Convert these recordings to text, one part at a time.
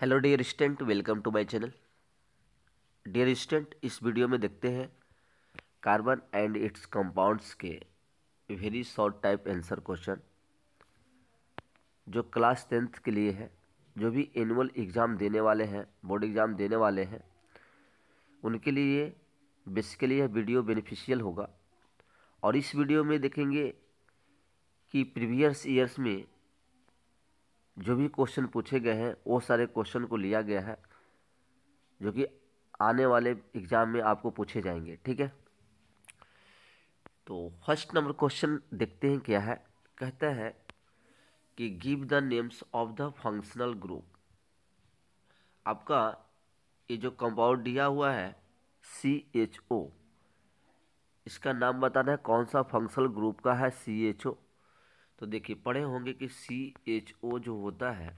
Hello dear students welcome to my channel dear students इस video में देखते हैं कार्बन एंड इट्स कंपाउंड्स के very short type answer question जो class tenth के लिए है जो भी एनुअल एग्ज़ाम देने वाले हैं बोर्ड एग्ज़ाम देने वाले हैं उनके लिए बेसिकली यह वीडियो बेनिफिशियल होगा और इस वीडियो में देखेंगे कि प्रीवियस ईयर्स में जो भी क्वेश्चन पूछे गए हैं वो सारे क्वेश्चन को लिया गया है जो कि आने वाले एग्ज़ाम में आपको पूछे जाएंगे ठीक है तो फर्स्ट नंबर क्वेश्चन देखते हैं क्या है कहता है कि give the names of the functional group आपका ये जो कंपाउंड दिया हुआ है सी एच ओ इसका नाम बताना है कौन सा फंक्शनल ग्रुप का है सी एच ओ तो देखिए पढ़े होंगे कि सी एच ओ जो होता है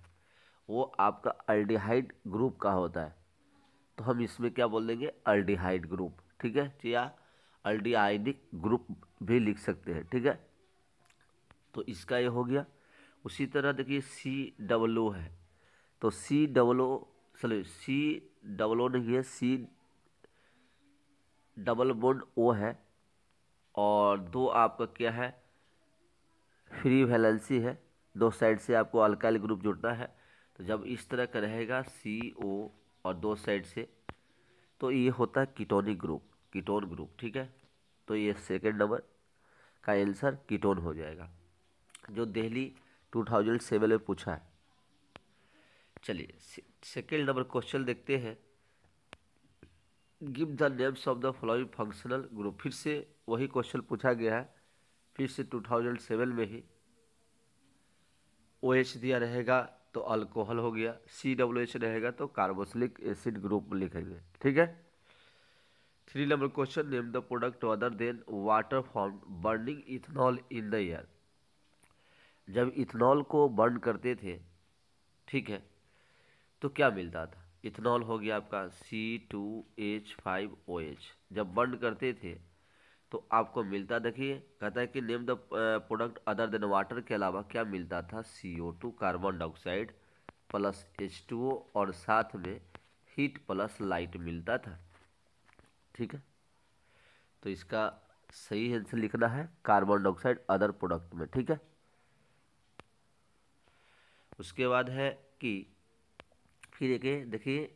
वो आपका अल्डिहाइड ग्रुप का होता है तो हम इसमें क्या बोल देंगे अल्डिहाइड ग्रुप ठीक है तो या अल्डिहाइडिक ग्रुप भी लिख सकते हैं ठीक है तो इसका ये हो गया उसी तरह देखिए सी डबल ओ है तो C double O sorry C double O नहीं है सी डबल बॉन्ड ओ है और दो आपका क्या है फ्री वैलेंसी है दो साइड से आपको अल्काइल ग्रुप जुड़ना है तो जब इस तरह का रहेगा सी ओ और दो साइड से तो ये होता है कीटोनिक ग्रुप कीटोन ग्रुप ठीक है तो ये सेकेंड नंबर का आंसर कीटोन हो जाएगा जो दिल्ली 2007 में पूछा है चलिए सेकेंड नंबर क्वेश्चन देखते हैं give the names of the following functional group फिर से वही क्वेश्चन पूछा गया है फिर से सेवन में ही ओ OH दिया रहेगा तो अल्कोहल हो गया सी डब्ल्यू एच रहेगा तो कार्बोसिलिक एसिड ग्रुप लिखेंगे ठीक है three number question name the product other than water form burning ethanol in the air जब इथेनॉल को बर्न करते थे ठीक है तो क्या मिलता था इथेनॉल हो गया आपका C two H five O H जब बर्न करते थे तो आपको मिलता देखिए कहता है कि name the product other than water के अलावा क्या मिलता था C O two carbon dioxide plus H two O और साथ में हीट प्लस लाइट मिलता था ठीक है तो इसका सही आंसर लिखना है कार्बन डाइऑक्साइड अदर प्रोडक्ट में ठीक है उसके बाद है कि फिर एक देखिए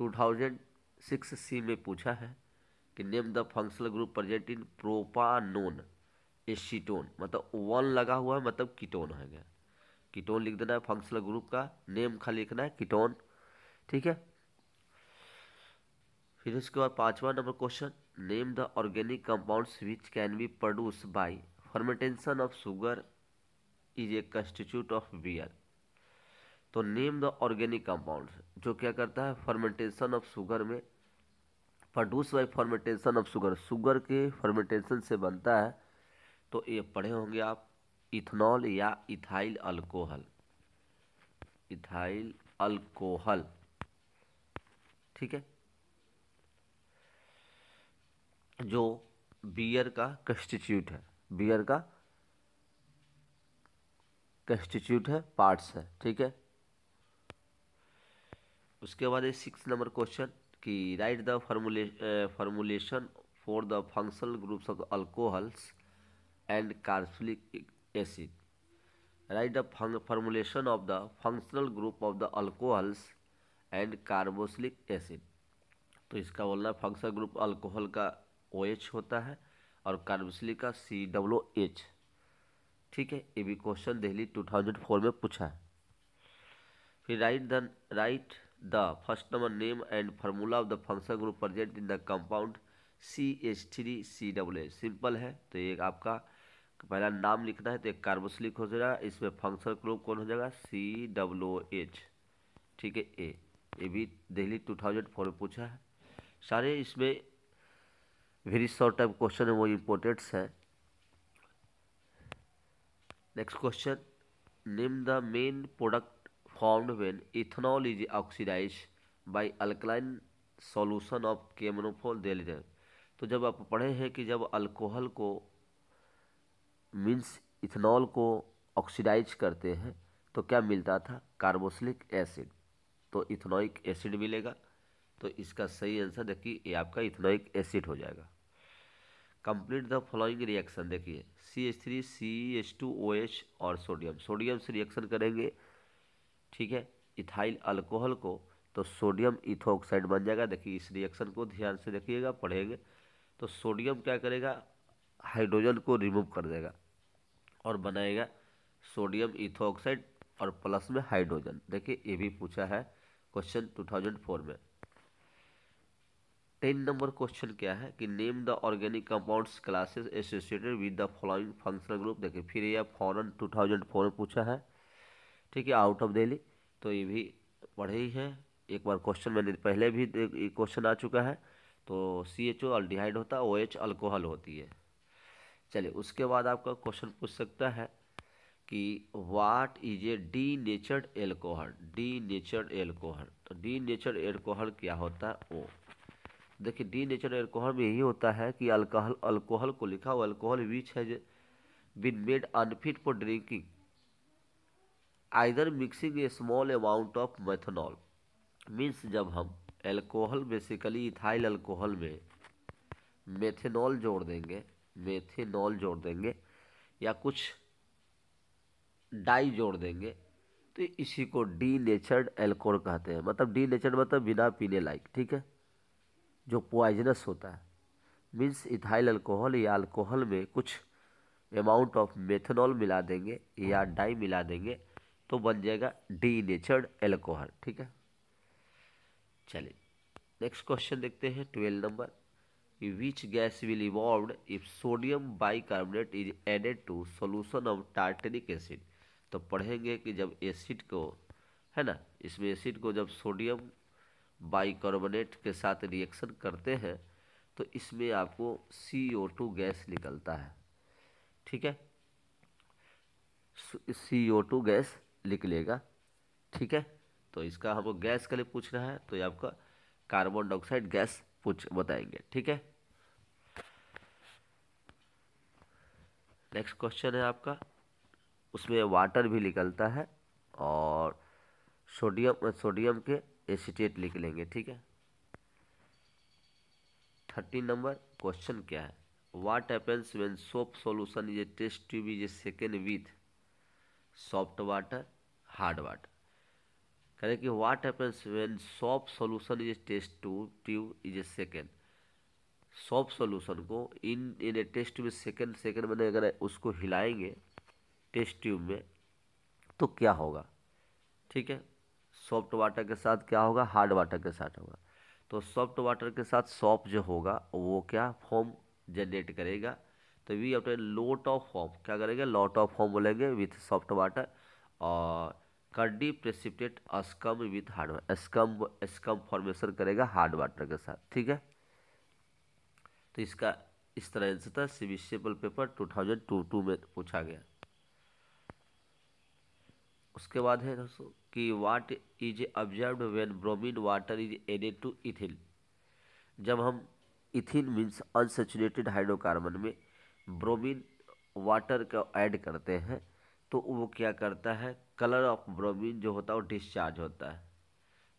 2006 सी में पूछा है कि name the functional group present in propanone acetone मतलब वन लगा हुआ है मतलब कीटोन है गया कीटोन लिख देना है फंक्शनल ग्रुप का नेम खाली लिखना है कीटोन ठीक है फिर उसके बाद पांचवा नंबर question name the organic compounds which can be produce by fermentation of sugar is a constituent of beer तो नेम द ऑर्गेनिक कंपाउंड्स जो क्या करता है फर्मेंटेशन ऑफ शुगर में produce by fermentation of sugar sugar के fermentation से बनता है तो ये पढ़े होंगे आप इथनॉल या इथाइल अल्कोहल इथाइल अल्कोहल ठीक है जो बियर का कंस्टिट्यूट है बियर का कंस्टिट्यूट है पार्ट्स है ठीक है उसके बाद ये सिक्स नंबर क्वेश्चन कि write the formulation for the functional groups of alcohols and carboxylic acid write the formulation of the functional group of the alcohols and carboxylic acid तो इसका बोलना फंक्शनल ग्रुप अल्कोहल का ओ OH होता है और carboxylic का सी double H ठीक है ये भी क्वेश्चन दिल्ली 2004 में पूछा है फिर write the write the first number name and formula of the function group present in the compound C H three C double A simple है तो एक आपका पहला नाम लिखना है तो एक कार्बोसलिक हो जाएगा इसमें फंक्शन ग्रुप कौन हो जाएगा सी डबल ओ एच ठीक है ए ये भी दिल्ली टू थाउजेंड फोर में पूछा है सारे इसमें वेरी शॉर्ट टाइप क्वेश्चन है वो इम्पोर्टेंट्स है next question name the main product formed when ethanol is oxidized by alkaline solution of camonophyll diluent तो जब आप पढ़े हैं कि जब अल्कोहल को मीन्स इथेनॉल को ऑक्सीडाइज करते हैं तो क्या मिलता था कार्बोसलिक एसिड तो इथेनॉइक एसिड मिलेगा तो इसका सही आंसर देखिए ये आपका इथेनॉइक एसिड हो जाएगा कंप्लीट द फॉलोइंग रिएक्शन देखिए C H three C H two O H और सोडियम सोडियम से रिएक्शन करेंगे ठीक है इथाइल अल्कोहल को तो सोडियम इथोक्साइड बन जाएगा देखिए इस रिएक्शन को ध्यान से देखिएगा पढ़ेंगे तो सोडियम क्या करेगा हाइड्रोजन को रिमूव कर देगा और बनाएगा सोडियम इथोक्साइड और प्लस में हाइड्रोजन देखिए ये भी पूछा है क्वेश्चन 2004 में टेन नंबर क्वेश्चन क्या है कि name the organic compounds classes associated with the following functional group देखिए फिर यह फॉरन फोर में पूछा है ठीक है आउट ऑफ दिल्ली तो ये भी पढ़े ही है एक बार क्वेश्चन मैंने पहले भी क्वेश्चन आ चुका है तो सी एच ओ अल्डिहाइड होता है ओ एच अल्कोहल होती है चलिए उसके बाद आपका क्वेश्चन पूछ सकता है कि what is a denatured alcohol denatured alcohol तो डी नेचर्ड एल्कोहल क्या होता है ओ देखिए डी नेचर एल्कोहल में यही होता है कि अल्कोहल अल्कोहल को लिखा हुआ alcohol which has been made unfit for drinking either mixing a small amount of methanol means जब हम एल्कोहल बेसिकली इथाइल अल्कोहल में मेथेनॉल जोड़ देंगे मेथेनॉल जोड़ देंगे या कुछ डाई जोड़ देंगे तो इसी को डी नेचर्ड एल्कोहल कहते हैं मतलब डी नेचर्ड मतलब बिना पीने लायक ठीक है जो पॉइजनस होता है मीन्स इथाइल अल्कोहल या अल्कोहल में कुछ अमाउंट ऑफ मेथेनॉल मिला देंगे या डाई मिला देंगे तो बन जाएगा डी नेचर्ड एल्कोहल ठीक है चलिए नेक्स्ट क्वेश्चन देखते हैं twelve number which gas will evolve if sodium bicarbonate is added to solution of tartaric acid तो पढ़ेंगे कि जब एसिड को है ना इसमें एसिड को जब सोडियम बाइकार्बोनेट के साथ रिएक्शन करते हैं तो इसमें आपको सी ओ टू गैस निकलता है ठीक है सी ओ टू गैस लिख लेगा ठीक है तो इसका हम गैस के लिए पूछ रहा है तो ये आपका कार्बन डाइऑक्साइड गैस पूछ बताएंगे ठीक है नेक्स्ट क्वेश्चन है आपका उसमें वाटर भी निकलता है और सोडियम और सोडियम के एसीटेट लिख लेंगे ठीक है थर्टीन नंबर क्वेश्चन क्या है what happens when soap solution is a test tube be second with soft hard water कह रहे कि what happens when soft solution is test to tube is a second soft solution को in in a test tube second second मैंने अगर उसको हिलाएंगे test tube में तो क्या होगा ठीक है सॉफ्ट वाटर के साथ क्या होगा हार्ड वाटर के साथ होगा तो सॉफ्ट वाटर के साथ सॉफ्ट जो होगा वो क्या फॉर्म जनरेट करेगा तो वी अपने लोट ऑफ फॉर्म क्या करेंगे लॉट ऑफ फॉर्म बोलेंगे विथ सॉफ्ट वाटर और curdy precipitate scum with hard water scum formation करेगा हार्ड वाटर के साथ ठीक है तो इसका इस तरह आंसर था सिविसेबल paper two thousand two two में पूछा गया उसके बाद है दोस्तों कि what is observe when bromine water is added to ethyne जब हम इथिन मीन्स अनसेचुरेटेड हाइड्रोकार्बन में हम्म। ब्रोमीन वाटर का ऐड करते हैं तो वो क्या करता है कलर ऑफ ब्रोमीन जो होता है वो डिस्चार्ज होता है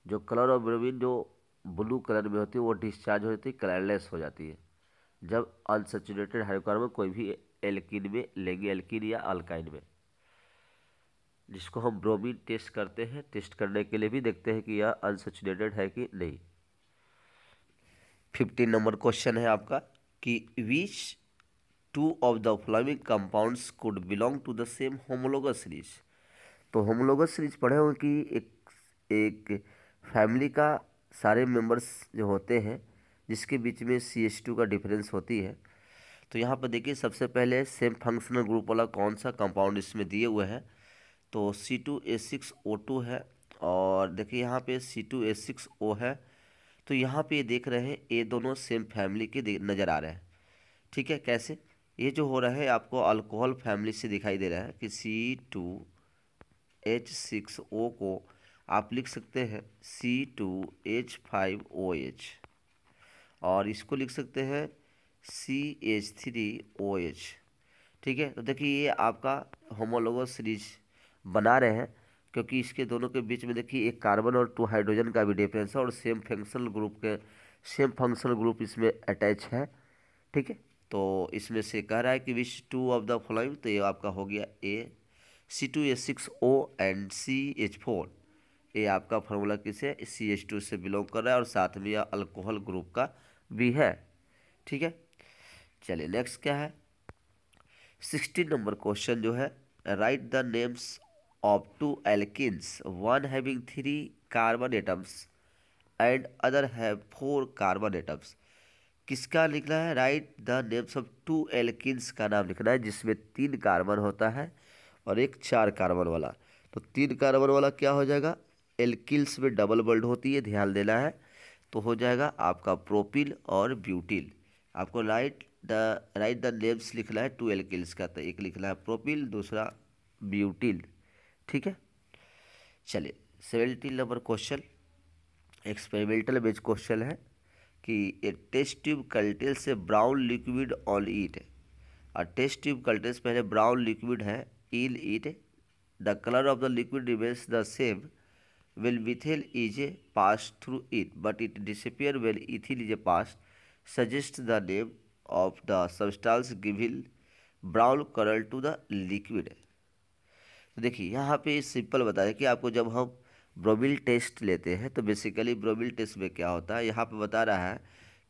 जो कलर ऑफ ब्रोमीन जो ब्लू कलर में होती है वो डिस्चार्ज हो जाती है कलरलेस हो जाती है जब अनसेचुरेटेड हाइड्रोकार्बन कोई भी एल्किन में लेंगे एल्किन या अल्काइन में जिसको हम ब्रोमीन टेस्ट करते हैं टेस्ट करने के लिए भी देखते हैं कि यह अनसेचुरेटेड है कि नहीं फिफ्टीन नंबर क्वेश्चन है आपका कि which two of the following compounds could belong to the same homologous series तो होमोलोगस सीरीज पढ़े हो कि एक एक फैमिली का सारे मेंबर्स जो होते हैं जिसके बीच में सी एच टू का डिफरेंस होती है तो यहाँ पर देखिए सबसे पहले सेम फंक्शनल ग्रुप वाला कौन सा कंपाउंड इसमें दिए हुए हैं तो C two A six O two है और देखिए यहाँ पे सी टू ए सिक्स ओ है तो यहाँ पे ये देख रहे हैं ये दोनों सेम फैमिली के नज़र आ रहे हैं ठीक है कैसे ये जो हो रहा है आपको अल्कोहल फैमिली से दिखाई दे रहा है कि C two H six O को आप लिख सकते हैं C two H five O H और इसको लिख सकते हैं C H three O H ठीक है तो देखिए ये आपका होमोलोगो सीरीज बना रहे हैं क्योंकि इसके दोनों के बीच में देखिए एक कार्बन और टू हाइड्रोजन का भी डिफरेंस है और सेम फंक्शनल ग्रुप के सेम फंक्शनल ग्रुप इसमें अटैच है ठीक है तो इसमें से कह रहा है कि which two of the following तो ये आपका हो गया A C two H six O and C H four ये आपका फार्मूला किसे सी एच टू से बिलोंग कर रहा है और साथ में यह अल्कोहल ग्रुप का भी है ठीक है चलिए नेक्स्ट क्या है सिक्सटीन नंबर क्वेश्चन जो है write the names of two alkenes one having three carbon atoms and other have four carbon atoms किसका लिखना है write the names of two alkenes का नाम लिखना है जिसमें तीन कार्बन होता है और एक चार कार्बन वाला तो तीन कार्बन वाला क्या हो जाएगा एल्किल्स में डबल बल्ड होती है ध्यान देना है तो हो जाएगा आपका प्रोपिल और ब्यूटिल आपको write the write the names लिखना है टू एल्किल्स का तो एक लिखना है प्रोपिल दूसरा ब्यूटिल ठीक है चलिए seventeen number question experimental based question है कि ए टेस्ट ट्यूब कल्टेल से ब्राउन लिक्विड ऑन ईट और टेस्ट ट्यूब कल्टेल से पहले ब्राउन लिक्विड है in it the colour of the liquid remains the same when ethyl is a pass through it but it disappear when ethyl is a pass suggest the name of the substance गिविल brown colour to the liquid तो देखिए यहाँ पे simple बताया कि आपको जब हम ब्रोबिल टेस्ट लेते हैं तो बेसिकली ब्रोबिल टेस्ट में क्या होता है यहाँ पर बता रहा है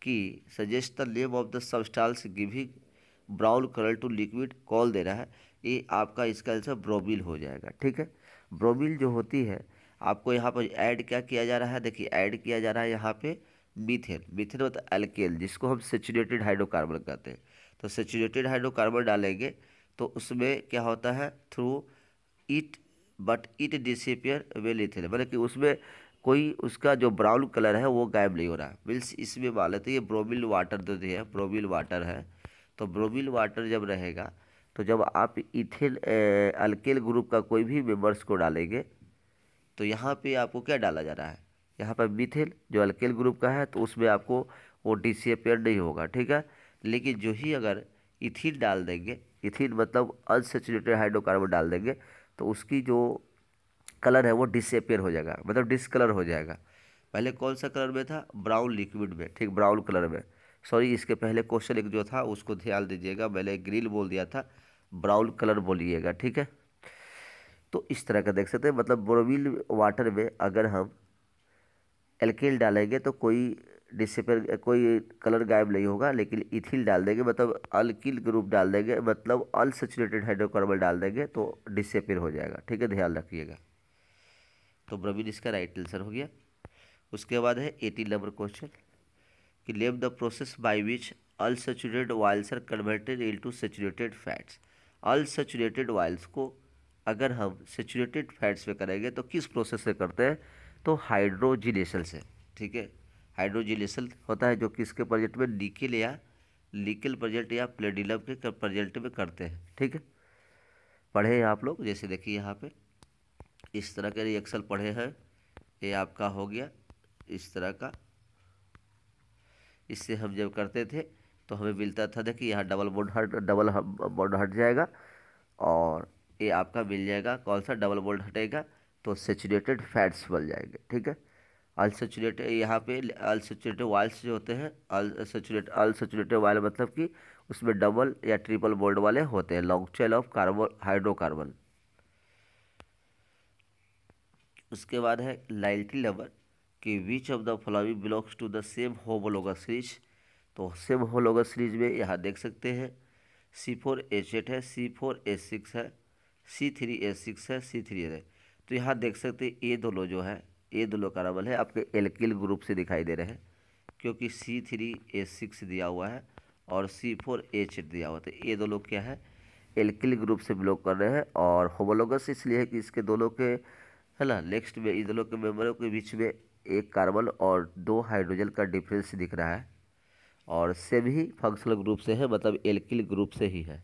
कि suggest the name of the substance giving brown colour to liquid कॉल दे रहा है ये आपका इसका आंसर ब्रोबिल हो जाएगा ठीक है ब्रोबिल जो होती है आपको यहाँ पर ऐड क्या किया जा रहा है देखिए ऐड किया जा रहा है यहाँ पे मीथेन मीथेन मतलब एल्केल जिसको हम सेचुरेटेड हाइड्रोकार्बन कहते हैं तो सेचुरेटेड हाइड्रोकार्बन डालेंगे तो उसमें क्या होता है through it but it disappear when ethyl मतलब कि उसमें कोई उसका जो ब्राउन कलर है वो गायब नहीं हो रहा है मीन्स इसमें मान लेते ये ब्रोमिल वाटर जो है ब्रोमिल वाटर है तो ब्रोमिल वाटर जब रहेगा तो जब आप इथिल अल्केल ग्रुप का कोई भी मेम्बर्स को डालेंगे तो यहाँ पे आपको क्या डाला जा रहा है यहाँ पर मिथिल जो अल्केल ग्रुप का है तो उसमें आपको वो डिसअपेयर नहीं होगा ठीक है लेकिन जो ही अगर इथिल डाल देंगे इथिल मतलब अनसेचुरेटेड हाइड्रोकार्बन डाल देंगे तो उसकी जो कलर है वो डिसअपेयर हो जाएगा मतलब डिसकलर हो जाएगा पहले कौन सा कलर में था ब्राउन लिक्विड में ठीक ब्राउन कलर में सॉरी इसके पहले क्वेश्चन एक जो था उसको ध्यान दीजिएगा मैंने ग्रीन बोल दिया था ब्राउन कलर बोलिएगा ठीक है तो इस तरह का देख सकते हैं मतलब बोरविल वाटर में अगर हम एल्केल डालेंगे तो कोई डिसपेयर कोई कलर गायब नहीं होगा लेकिन इथिल डाल देंगे मतलब अल्किल ग्रुप डाल देंगे मतलब अनसेचुरेटेड हाइड्रोकार्बन डाल देंगे तो डिसपेयर हो जाएगा ठीक है ध्यान रखिएगा तो ब्रवीन इसका राइट आंसर हो गया उसके बाद है एटीन नंबर क्वेश्चन कि name the process by which unsaturated oils are converted into saturated fats unsaturated oils को अगर हम सेचुरेटेड फैट्स में करेंगे तो किस प्रोसेस से करते हैं तो हाइड्रोजिनेशन से ठीक है हाइड्रोजिलेशन होता है जो किसके प्रजेंट प्रोजेक्ट में निकिल या निकिल प्रोजेक्ट या प्लेडिलम के प्रोजेक्ट में करते हैं ठीक है पढ़े हैं आप लोग जैसे देखिए यहाँ पे इस तरह के रिएक्शन पढ़े हैं ये आपका हो गया इस तरह का इससे हम जब करते थे तो हमें मिलता था देखिए यहाँ डबल बोल्ड हट डबल बोल्ड हट जाएगा और ये आपका मिल जाएगा कौन सा डबल बोल्ड हटेगा तो सेचुरेटेड फैट्स बन जाएंगे ठीक है अनसेचुरेट यहाँ पे अनसेचुरेटेड वाइल्स जो होते हैं अनसेचुरेट अनसेचुरेटेड वायल मतलब कि उसमें डबल या ट्रिपल बोल्ड वाले होते हैं लॉन्ग चेल ऑफ कार्बन हाइड्रोकार्बन उसके बाद है लाइल्टी लेबर कि which of the following belongs to the same homologous series तो सेम होमोलोगस सीरीज में यहाँ देख सकते हैं सी फोर एच एट है सी फोर एच सिक्स है सी थ्री एच सिक्स है सी थ्री है तो यहाँ देख सकते हैं ये दोनों जो है ये दोनों कार्बन है आपके एल्किल ग्रुप से दिखाई दे रहे हैं क्योंकि सी थ्री ए सिक्स दिया हुआ है और सी फोर एच दिया हुआ तो ये दोनों क्या है एल्किल ग्रुप से बिलोंग कर रहे हैं और होमोलोगस इसलिए है कि इसके दोनों के है ना नेक्स्ट में इन दोनों के मेम्बरों के बीच में एक कार्बन और दो हाइड्रोजन का डिफरेंस दिख रहा है और सेम ही फंक्शनल ग्रुप से है मतलब एल्किल ग्रुप से ही है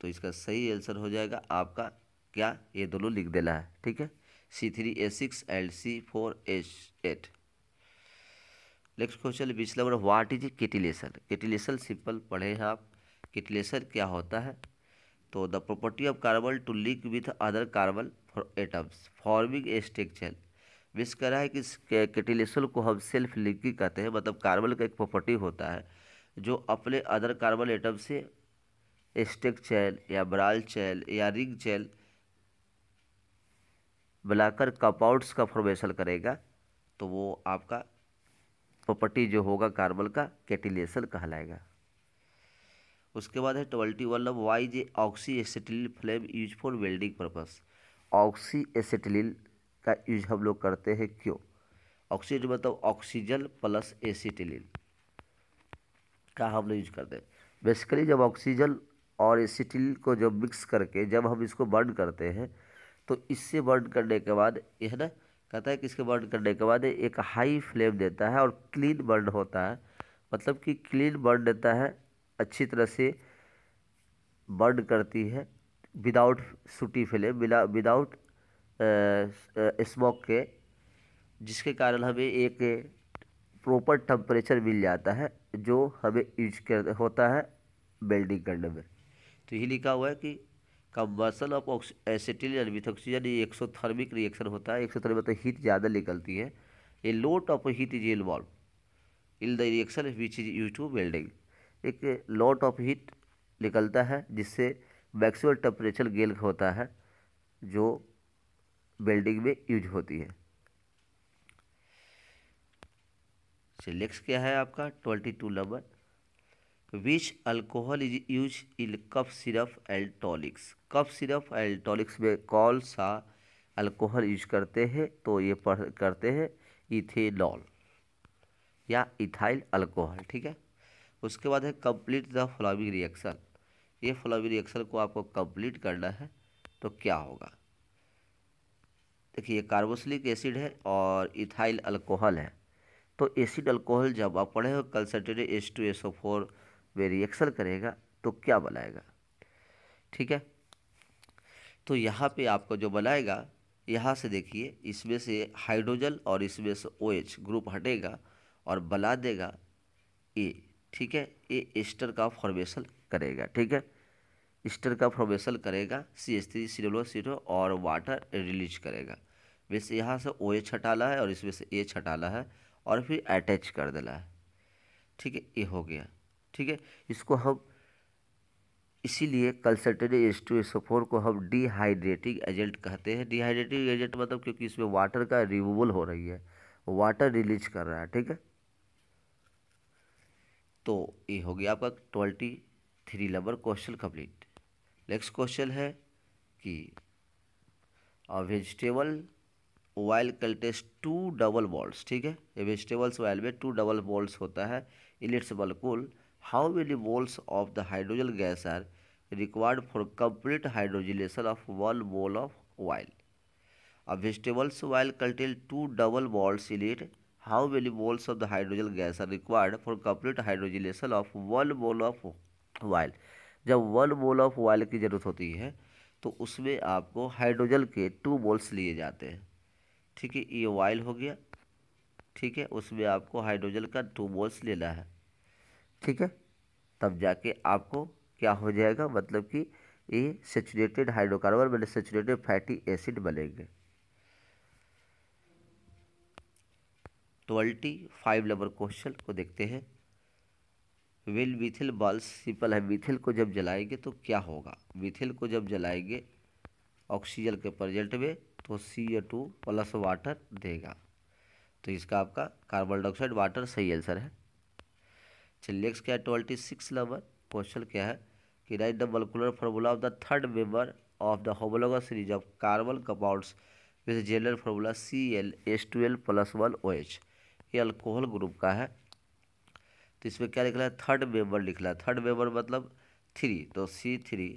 तो इसका सही आंसर हो जाएगा आपका क्या ये दोनों लिख देना है ठीक है C three A six and C four H eight next question पिछला नंबर what is catenation catenation simple पढ़े हैं आप केटिलेशन क्या होता है तो the property of carbon to link with other carbon atoms forming a structure कर करा है कि केटिलेशन को हम सेल्फ लिंकिंग कहते हैं मतलब कार्बन का एक प्रॉपर्टी होता है जो अपने अदर कार्बन एटम से स्टेक चैन या ब्राल चैन या रिंग चैन मिलाकर कंपाउंड्स का फॉर्मेशन करेगा तो वो आपका प्रॉपर्टी जो होगा कार्बन का कैटिलेशन कहलाएगा उसके बाद है twenty one number why is oxy acetylene flame use for welding purpose oxy acetylene का यूज हम लोग करते हैं क्यों ऑक्सीज मतलब ऑक्सीजन प्लस एसिटिलिन का हम लोग यूज करते हैं बेसिकली जब ऑक्सीजन और एसिटिल को जब मिक्स करके जब हम इसको बर्न करते हैं तो इससे बर्न करने के बाद यह ना कहता है कि इसके बर्न करने के बाद एक हाई फ्लेम देता है और क्लीन बर्न होता है मतलब कि क्लीन बर्न देता है अच्छी तरह से बर्न करती है विदाउट सूटी फ्लेम बिना विदाउट स्मोक के जिसके कारण हमें एक प्रॉपर टम्परेचर मिल जाता है जो हमें यूज कर होता है बेल्डिंग करने में तो यही लिखा हुआ है कि combustion of acetylene with oxygen ये थर्मिक रिएक्शन होता है एक्सोथर्मिक मतलब हीट ज़्यादा निकलती है a lot of heat is involve in the reaction which is use to welding एक लॉट ऑफ हीट निकलता है जिससे मैक्सिमम टेम्परेचर गेल होता है जो वेल्डिंग में यूज होती है सिलेक्स क्या है आपका twenty two number which alcohol is use in cough syrup एल्टोलिक्स कफ सिरप एल्टोलिक्स में कौन सा अल्कोहल यूज करते हैं तो ये पढ़ करते हैं इथेनॉल या इथाइल अल्कोहल ठीक है उसके बाद है कंप्लीट द फ्लाविंग रिएक्शन ये फ्लाविंग रिएक्शन को आपको कंप्लीट करना है तो क्या होगा देखिए कार्बोसिलिक एसिड है और इथाइल अल्कोहल है तो एसिड अल्कोहल जब आप पढ़े हो concentrated S two S O four वे रिएक्शन करेगा तो क्या बनाएगा ठीक है तो यहाँ पे आपको जो बनाएगा यहाँ से देखिए इसमें से हाइड्रोजन और इसमें से ओ OH ग्रुप हटेगा और बना देगा ए ठीक है ए एस्टर का फॉर्मेशन करेगा ठीक है एस्टर का फॉर्मेशन करेगा सी एस थ्री सीरो सीरो और वाटर रिलीज करेगा वैसे यहाँ से ओ एच OH हटाला है और इसमें से ए छटाला है और फिर अटैच कर देना है ठीक है ये हो गया ठीक है इसको हम इसीलिए concentrated S two S four को हम डिहाइड्रेटिंग एजेंट कहते हैं डिहाइड्रेटिंग एजेंट मतलब क्योंकि इसमें वाटर का रिमूवल हो रही है वाटर रिलीज कर रहा है ठीक है तो ये हो गया आपका twenty three number question complete next question है कि vegetable oil contains two double bonds ठीक है वेजिटेबल्स ऑयल में टू डबल बॉल्स होता है in its molecule how many moles of the hydrogen gas are required for complete hydrogenation of one mole of oil. A vegetable oil contains two double bonds in it. How many moles of the hydrogen gas are required for complete hydrogenation of one mole of oil? जब one mole of oil की ज़रूरत होती है तो उसमें आपको hydrogen के two moles लिए जाते हैं ठीक है ये ऑयल हो गया ठीक है उसमें आपको हाइड्रोजन का टू मोल्स लेना है ठीक है तब जाके आपको क्या हो जाएगा मतलब कि ये सेचुरेटेड हाइड्रोकार्बन मैंने सेचुरेटेड फैटी एसिड बनेंगे ट्वेल्टी फाइव नंबर क्वेश्चन को देखते हैं विल मिथिल बल्स सिंपल है मिथिल को जब जलाएंगे तो क्या होगा मिथिल को जब जलाएंगे ऑक्सीजन के प्रजेंट में तो C A two plus water देगा तो इसका आपका कार्बन डाइऑक्साइड वाटर सही आंसर है चलिए क्या है ट्वेंटी सिक्स नंबर क्वेश्चन क्या है कि write the molecular formula of the third member of the homologous series of carbon compounds with general formula C L S two L plus one O H ये alcohol group का है तो इसमें क्या लिखना है थर्ड मेंबर लिखना है थर्ड मेंबर मतलब थ्री तो सी थ्री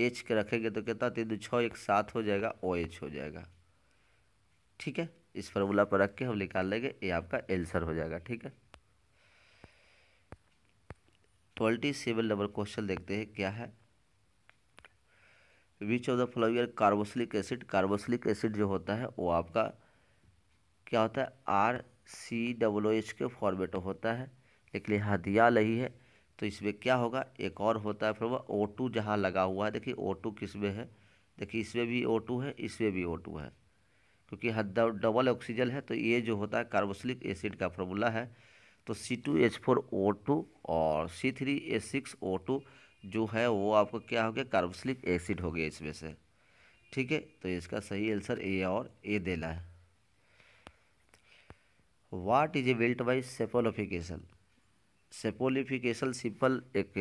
एच के रखेंगे तो कितना तीन दो छः एक सात हो जाएगा ओ एच हो जाएगा ठीक है इस फार्मूला पर रख के हम निकाल लेंगे ये आपका एंसर हो जाएगा ठीक है ट्वेंटी सेवन नंबर क्वेश्चन देखते हैं क्या है which of the following carboxylic acid carboxylic acid जो होता है वो आपका क्या होता है आर सी डब्लो एच के फॉर्मेट होता है लेकिन यहाँ दिया नहीं है तो इसमें क्या होगा एक और होता है फिर वह ओ टू जहाँ लगा हुआ है देखिए ओ टू किस में है देखिए इसमें भी ओ टू है इसमें भी ओ टू है क्योंकि हद डबल ऑक्सीजन है तो ये जो होता है कार्बोसलिक एसिड का फॉर्मूला है तो C two H four O two और C three H six O two जो है वो आपका क्या हो गया कार्बोसलिक एसिड हो गया इसमें से ठीक है तो इसका सही आंसर ए और ए देना है वाट इज ए बेल्ट बाई सेपोलिफिकेशन सेपोलिफिकेशन सिंपल एक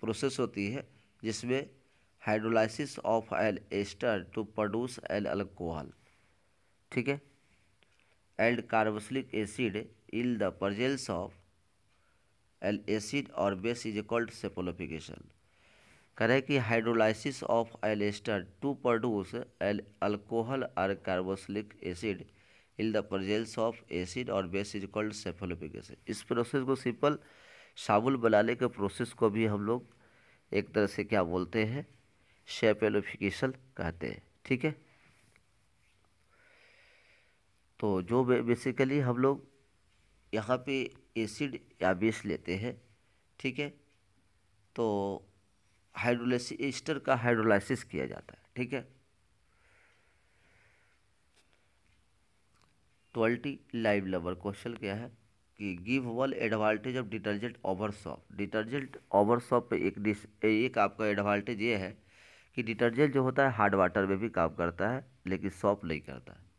प्रोसेस होती है जिसमें hydrolysis of an ester to produce an alcohol ठीक है and carboxylic acid in the presence of an acid और बेस इज कॉल्ड सेपोलोफिकेशन कह रहे कि hydrolysis of an ester to produce alcohol और carboxylic acid in the presence of acid और base is called saponification इस process को simple साबुल बनाने के प्रोसेस को भी हम लोग एक तरह से क्या बोलते हैं सेफेलोफिकेशन कहते हैं ठीक है तो जो बेसिकली हम लोग यहाँ पे एसिड या बेस लेते हैं ठीक है तो हाइड्रोलिस ईस्टर का हाइड्रोलाइसिस किया जाता है ठीक है ट्वेल्टी लाइव लवर क्वेश्चन क्या है कि give one advantage of detergent over soap detergent over soap एक डिस एक आपका एडवांटेज ये है कि डिटर्जेंट जो होता है हार्ड वाटर में भी काम करता है लेकिन सॉप नहीं करता है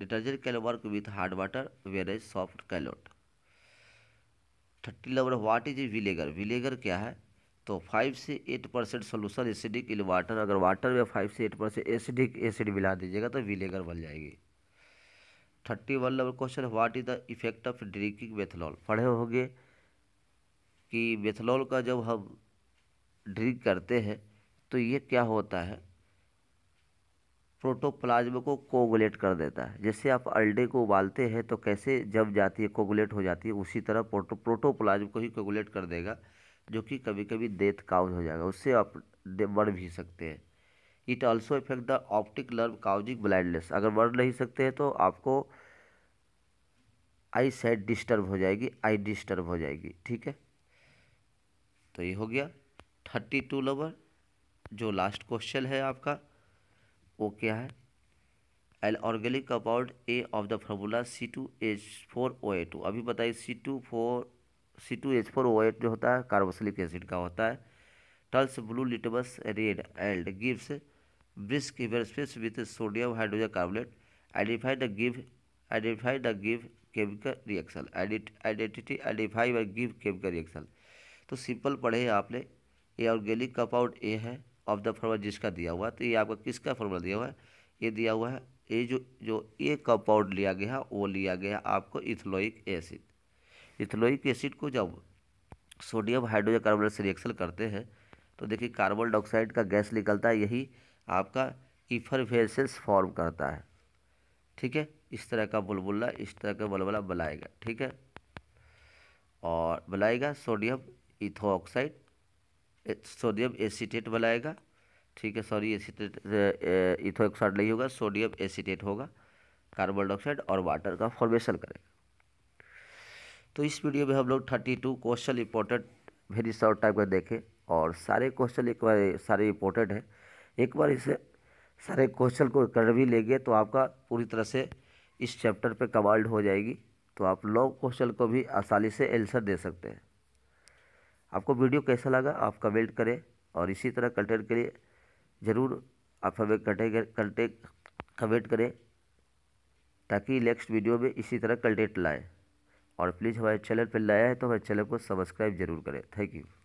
detergent can work with hard water where as soft कैलोट thirty number what is vinegar vinegar क्या है तो फाइव से eight percent solution acetic in water अगर वाटर में फाइव से एट परसेंट एसिडिक एसिड मिला दीजिएगा तो विलेगर बन जाएगी thirty one number question what is the effect of drinking methanol पढ़े होंगे कि मेथनॉल का जब हम ड्रिंक करते हैं तो ये क्या होता है प्रोटोप्लाज्म को कोगुलेट कर देता है जैसे आप अल्डे को उबालते हैं तो कैसे जब जाती है कोगुलेट हो जाती है उसी तरह प्रोटो प्रोटोप्लाज्म को ही कोगुलेट कर देगा जो कि कभी कभी डेथ काउज हो जाएगा उससे आप मर भी सकते हैं it also effect the optic nerve causing blindness अगर मर नहीं सकते हैं तो आपको आई साइड डिस्टर्ब हो जाएगी आई डिस्टर्ब हो जाएगी ठीक है तो ये हो गया थर्टी टू नंबर जो लास्ट क्वेश्चन है आपका वो क्या है L organic compound A of the formula C two H four O A two अभी बताइए C two four C two H four O eight जो होता है कार्बोसिलिक एसिड का होता है turns blue litmus red and gives brisk effervescence with sodium hydrogen carbonate identify the give identify the give chemical reaction identity identify give chemical reaction तो simple पढ़े आपने ये ऑर्गेनिक कंपाउंड ए है ऑफ द फॉर्मूला जिसका दिया हुआ है तो ये आपका किसका फॉर्मूला दिया हुआ है ये दिया हुआ है ये जो जो ए कंपाउंड लिया गया वो लिया गया है आपको इथलोइक एसिड इथलोइक एसिड को जब सोडियम हाइड्रोजन कार्बोनेट से रिएक्शन करते हैं तो देखिए कार्बन डाइऑक्साइड का गैस निकलता है यही आपका इफरवेसेंस फॉर्म करता है ठीक है इस तरह का बुलबुल्ला इस तरह का बुलबुला बनाएगा ठीक है और बनाएगा सोडियम इथोऑक्साइड सोडियम एसीटेट बनाएगा ठीक है सॉरी एसीटेट इथो एक्साइड नहीं होगा सोडियम एसीटेट होगा कार्बन डाइऑक्साइड और वाटर का फॉर्मेशन करेगा तो इस वीडियो में हम लोग thirty two question important very short type का देखें और सारे क्वेश्चन एक बार सारे इंपॉर्टेंट हैं एक बार इसे सारे क्वेश्चन को कर भी लेंगे तो आपका पूरी तरह से इस चैप्टर पे कमांड हो जाएगी तो आप लॉन्ग क्वेश्चन को भी आसानी से आंसर दे सकते हैं आपको वीडियो कैसा लगा आप कमेंट करें और इसी तरह कंटेंट के लिए ज़रूर आप हमें कंटेंट कंटेंट कमेंट करें ताकि नेक्स्ट वीडियो में इसी तरह कंटेंट लाएँ और प्लीज़ हमारे चैनल पर लाया है तो हमारे चैनल को सब्सक्राइब जरूर करें थैंक यू